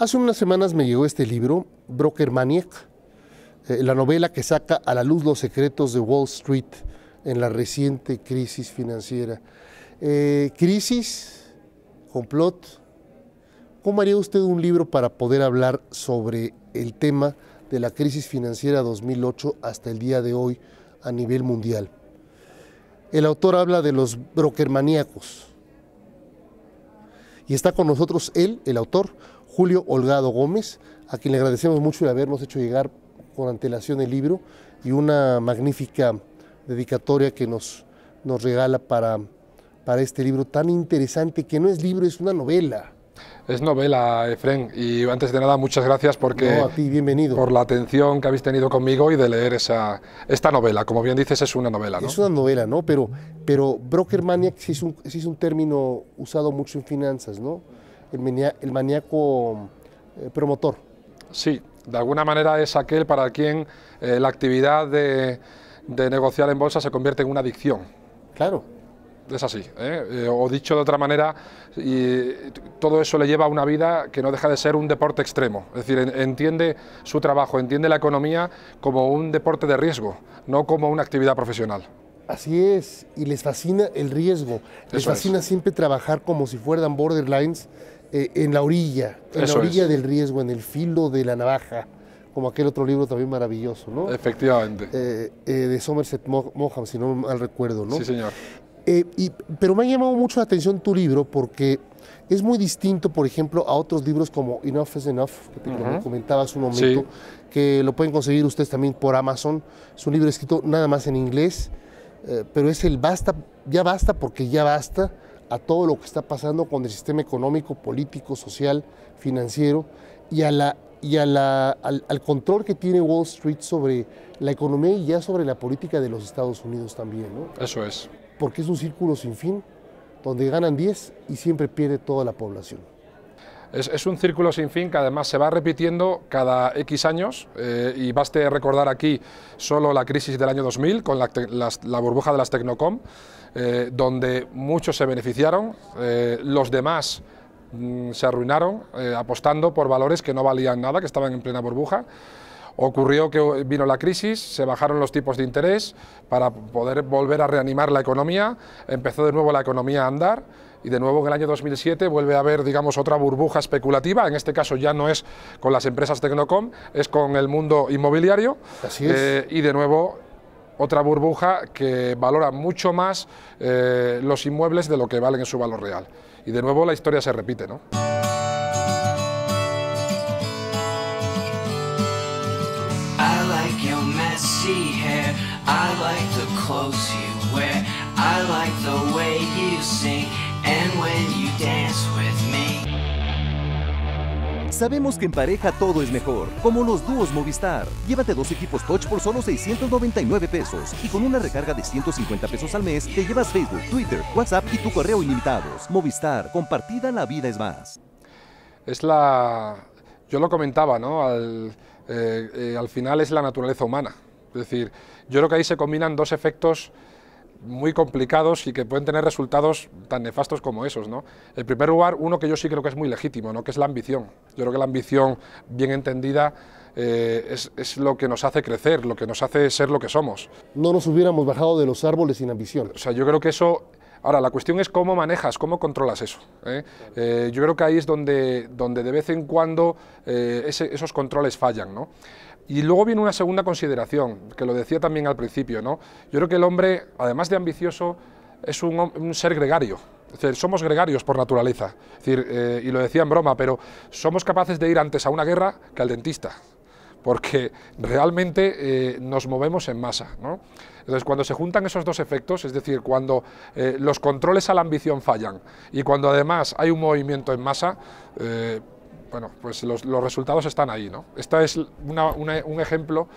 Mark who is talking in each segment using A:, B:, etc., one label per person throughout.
A: Hace unas semanas me llegó este libro, Broker Maniac, eh, la novela que saca a la luz los secretos de Wall Street en la reciente crisis financiera. Eh, crisis, complot. ¿Cómo haría usted un libro para poder hablar sobre el tema de la crisis financiera 2008 hasta el día de hoy a nivel mundial? El autor habla de los Broker maníacos Y está con nosotros él, el autor, Julio Holgado Gómez, a quien le agradecemos mucho el habernos hecho llegar con antelación el libro y una magnífica dedicatoria que nos, nos regala para, para este libro tan interesante, que no es libro, es una novela.
B: Es novela, Efren, y antes de nada muchas gracias porque por la atención que habéis tenido conmigo y de leer esa, esta novela. Como bien dices, es una novela, ¿no? Es
A: una novela, ¿no? Pero, pero Brokermania es un, es un término usado mucho en finanzas, ¿no? el, maníaco eh, promotor.
B: Sí, de alguna manera es aquel para quien eh, la actividad de, negociar en bolsa se convierte en una adicción. Claro. Es así, ¿eh? o dicho de otra manera, y todo eso le lleva a una vida que no deja de ser un deporte extremo. Es decir, entiende su trabajo, entiende la economía como un deporte de riesgo, no como una actividad profesional.
A: Así es, y les fascina el riesgo, les fascina siempre trabajar como si fueran borderlines, eh, en la orilla, en la orilla del riesgo, en el filo de la navaja, como aquel otro libro también maravilloso, ¿no? Efectivamente. Eh, eh, de Somerset Maugham, si no mal recuerdo, ¿no? Sí, señor. Y, pero me ha llamado mucho la atención tu libro porque es muy distinto, por ejemplo, a otros libros como Enough is Enough, que te comentaba hace un momento, que lo pueden conseguir ustedes también por Amazon. Es un libro escrito nada más en inglés, pero es el basta, ya basta porque ya basta a todo lo que está pasando con el sistema económico, político, social, financiero y, a la, y a la, al, control que tiene Wall Street sobre la economía y ya sobre la política de los Estados Unidos también. ¿no? Eso es. Porque es un círculo sin fin, donde ganan 10 y siempre pierde toda la población.
B: Es, un círculo sin fin que además se va repitiendo cada X años eh, y baste recordar aquí solo la crisis del año 2000 con la, burbuja de las Tecnocom, eh, donde muchos se beneficiaron, eh, los demás mm, se arruinaron apostando por valores que no valían nada, que estaban en plena burbuja. Ocurrió que vino la crisis, se bajaron los tipos de interés para poder volver a reanimar la economía, empezó de nuevo la economía a andar y de nuevo en el año 2007 vuelve a haber, digamos, otra burbuja especulativa, en este caso ya no es con las empresas Tecnocom, es con el mundo inmobiliario eh, y de nuevo otra burbuja que valora mucho más eh, los inmuebles de lo que valen en su valor real. Y de nuevo la historia se repite, ¿no?
A: Sabemos que en pareja todo es mejor, como los dúos Movistar. Llévate dos equipos Touch por solo 699 pesos y con una recarga de 150 pesos al mes te llevas Facebook, Twitter, WhatsApp y tu correo ilimitados. Movistar, compartida la vida es más. Es la... Yo lo comentaba,
B: ¿no? Al, eh, eh, al final es la naturaleza humana. Es decir, yo creo que ahí se combinan dos efectos muy complicados y que pueden tener resultados tan nefastos como esos. ¿no? En primer lugar, uno que yo sí creo que es muy legítimo, ¿no? que es la ambición. Yo creo que la ambición bien entendida eh, es, es, lo que nos hace crecer, lo que nos hace ser lo que somos. No nos
A: hubiéramos bajado de los árboles sin ambición.
B: O sea, yo creo que eso... Ahora, la cuestión es cómo manejas, cómo controlas eso. ¿eh? Eh, yo creo que ahí es donde, donde de vez en cuando esos controles fallan. ¿no? Y luego viene una segunda consideración, que lo decía también al principio, ¿no? Yo creo que el hombre, además de ambicioso, es un, ser gregario. somos gregarios por naturaleza. Eh, y lo decía en broma, pero somos capaces de ir antes a una guerra que al dentista porque realmente eh, nos movemos en masa. Entonces, cuando se juntan esos dos efectos, es decir, cuando eh, los controles a la ambición fallan y cuando además hay un movimiento en masa, bueno, pues los, resultados están ahí, ¿no? Esta es un ejemplo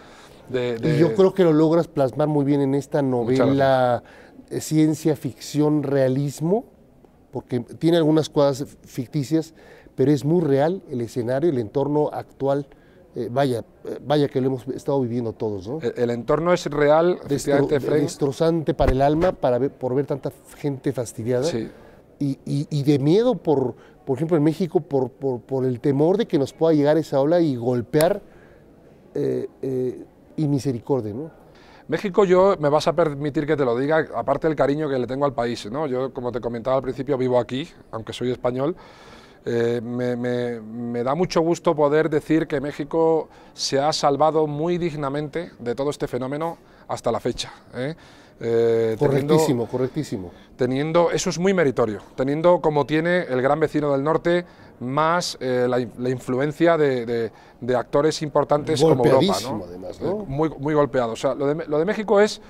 B: de, Y yo creo
A: que lo logras plasmar muy bien en esta novela eh, ciencia ficción realismo, porque tiene algunas cosas ficticias, pero es muy real el escenario, el entorno actual. Eh, vaya, eh, vaya que lo hemos estado viviendo todos, ¿no? El, entorno es real, Destro, destrozante para el alma, para por ver tanta gente fastidiada y, de miedo por por ejemplo, en México por, por, por el temor de que nos pueda llegar esa ola y golpear eh, eh, y misericordia, ¿no?
B: México, yo me vas a permitir que te lo diga, aparte del cariño que le tengo al país, ¿no? Yo, como te comentaba al principio, vivo aquí, aunque soy español. Eh, me, me, da mucho gusto poder decir que México se ha salvado muy dignamente de todo este fenómeno hasta la fecha. Eh, correctísimo, correctísimo. Teniendo, eso es muy meritorio, teniendo como tiene el gran vecino del norte más eh, la, influencia de, actores importantes como Europa. Eh, muy, muy golpeado. O sea, lo de, lo de México es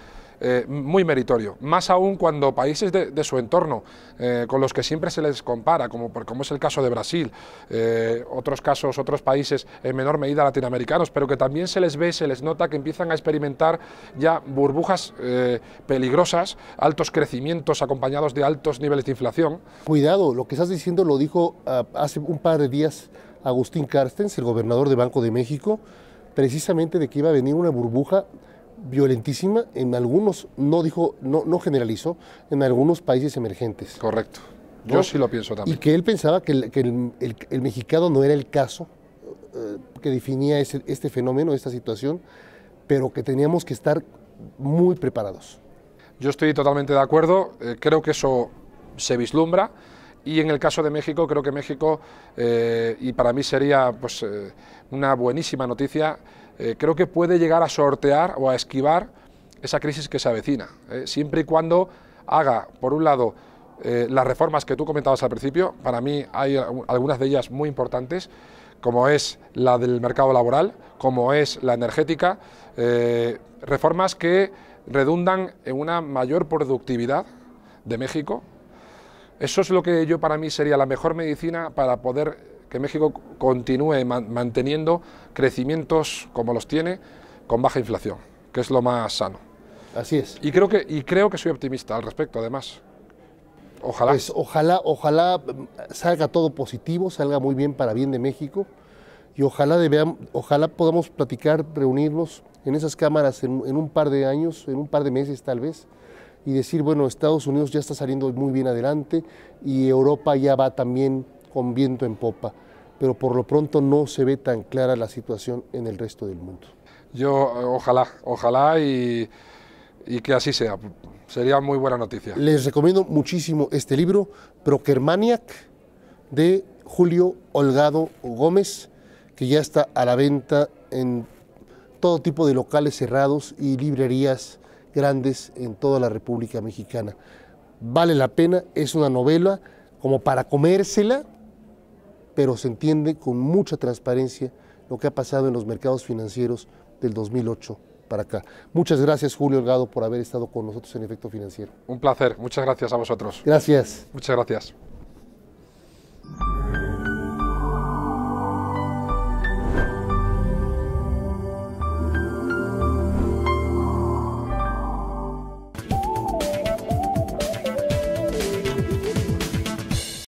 B: eh, muy meritorio, más aún cuando países de, su entorno, eh, con los que siempre se les compara, como, como es el caso de Brasil, eh, otros casos, otros países en menor medida latinoamericanos, pero que también se les ve, se les nota que empiezan a experimentar ya burbujas peligrosas, altos crecimientos acompañados de altos niveles de inflación.
A: Cuidado, lo que estás diciendo lo dijo ah, hace un par de días Agustín Carstens, el gobernador de Banco de México, precisamente de que iba a venir una burbuja violentísima en algunos, no dijo, no, no generalizó, en algunos países emergentes. Correcto. Yo sí
B: lo pienso también. Y que
A: él pensaba que el, mexicano no era el caso eh, que definía este fenómeno, esta situación, pero que teníamos que estar muy preparados.
B: Yo estoy totalmente de acuerdo, eh, creo que eso se vislumbra y en el caso de México creo que México, eh, y para mí sería pues, una buenísima noticia, eh, creo que puede llegar a sortear o a esquivar esa crisis que se avecina, eh, siempre y cuando haga, por un lado, eh, las reformas que tú comentabas al principio, para mí hay algunas de ellas muy importantes, como es la del mercado laboral, como es la energética, reformas que redundan en una mayor productividad de México. Eso es lo que yo para mí sería la mejor medicina para poder que México continúe manteniendo crecimientos como los tiene con baja inflación, que es lo más sano.
A: Así es. Y creo que, y creo que soy optimista al respecto, además. Ojalá. Pues ojalá, ojalá mm, salga todo positivo, salga muy bien para bien de México y ojalá, ojalá podamos platicar, reunirnos en esas cámaras en, en, un par de años, en un par de meses tal vez, y decir, bueno, Estados Unidos ya está saliendo muy bien adelante y Europa ya va también con viento en popa, pero por lo pronto no se ve tan clara la situación en el resto del mundo.
B: Yo ojalá, ojalá y, que así sea. Sería muy buena noticia.
A: Les recomiendo muchísimo este libro, Prokermaniac, de Julio Holgado Gómez, que ya está a la venta en todo tipo de locales cerrados y librerías grandes en toda la República Mexicana. Vale la pena, es una novela como para comérsela, pero se entiende con mucha transparencia lo que ha pasado en los mercados financieros del 2008 para acá. Muchas gracias, Julio Holgado, por haber estado con nosotros en Efecto Financiero.
B: Un placer, muchas gracias a vosotros.
A: Gracias. Muchas gracias.